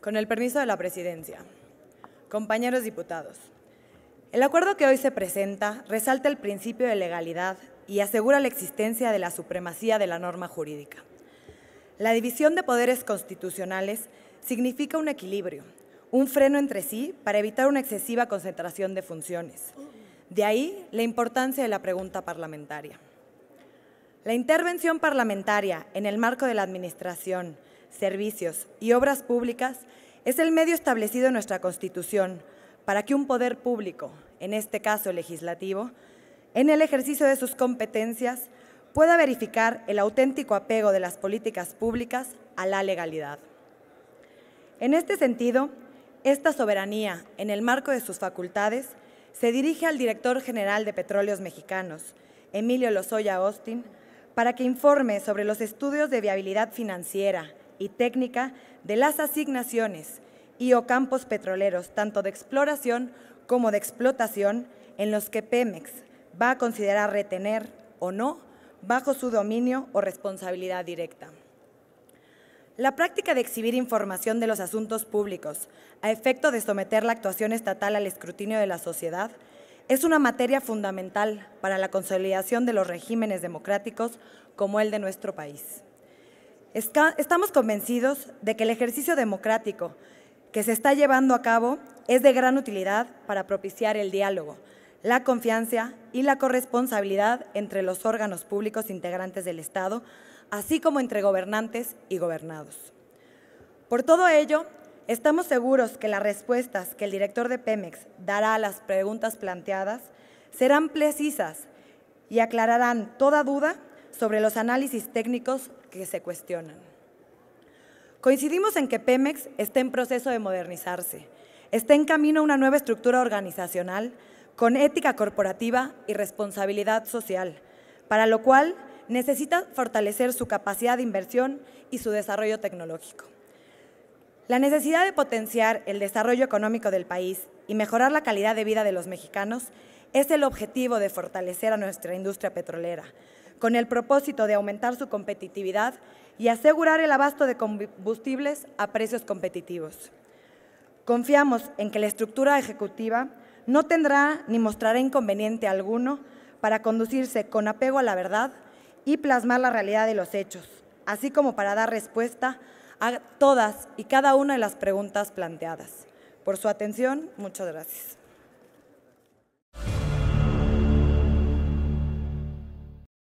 Con el permiso de la presidencia, compañeros diputados, el acuerdo que hoy se presenta resalta el principio de legalidad y asegura la existencia de la supremacía de la norma jurídica. La división de poderes constitucionales significa un equilibrio, un freno entre sí para evitar una excesiva concentración de funciones. De ahí la importancia de la pregunta parlamentaria. La intervención parlamentaria en el marco de la administración servicios y obras públicas es el medio establecido en nuestra Constitución para que un poder público, en este caso legislativo, en el ejercicio de sus competencias pueda verificar el auténtico apego de las políticas públicas a la legalidad. En este sentido, esta soberanía, en el marco de sus facultades, se dirige al director general de Petróleos Mexicanos, Emilio Lozoya Austin, para que informe sobre los estudios de viabilidad financiera, y técnica de las asignaciones y o campos petroleros, tanto de exploración como de explotación, en los que Pemex va a considerar retener o no bajo su dominio o responsabilidad directa. La práctica de exhibir información de los asuntos públicos a efecto de someter la actuación estatal al escrutinio de la sociedad es una materia fundamental para la consolidación de los regímenes democráticos como el de nuestro país. Estamos convencidos de que el ejercicio democrático que se está llevando a cabo es de gran utilidad para propiciar el diálogo, la confianza y la corresponsabilidad entre los órganos públicos integrantes del Estado, así como entre gobernantes y gobernados. Por todo ello, estamos seguros que las respuestas que el director de Pemex dará a las preguntas planteadas serán precisas y aclararán toda duda sobre los análisis técnicos que se cuestionan. Coincidimos en que Pemex está en proceso de modernizarse, está en camino a una nueva estructura organizacional con ética corporativa y responsabilidad social, para lo cual necesita fortalecer su capacidad de inversión y su desarrollo tecnológico. La necesidad de potenciar el desarrollo económico del país y mejorar la calidad de vida de los mexicanos es el objetivo de fortalecer a nuestra industria petrolera, con el propósito de aumentar su competitividad y asegurar el abasto de combustibles a precios competitivos. Confiamos en que la estructura ejecutiva no tendrá ni mostrará inconveniente alguno para conducirse con apego a la verdad y plasmar la realidad de los hechos, así como para dar respuesta a todas y cada una de las preguntas planteadas. Por su atención, muchas gracias.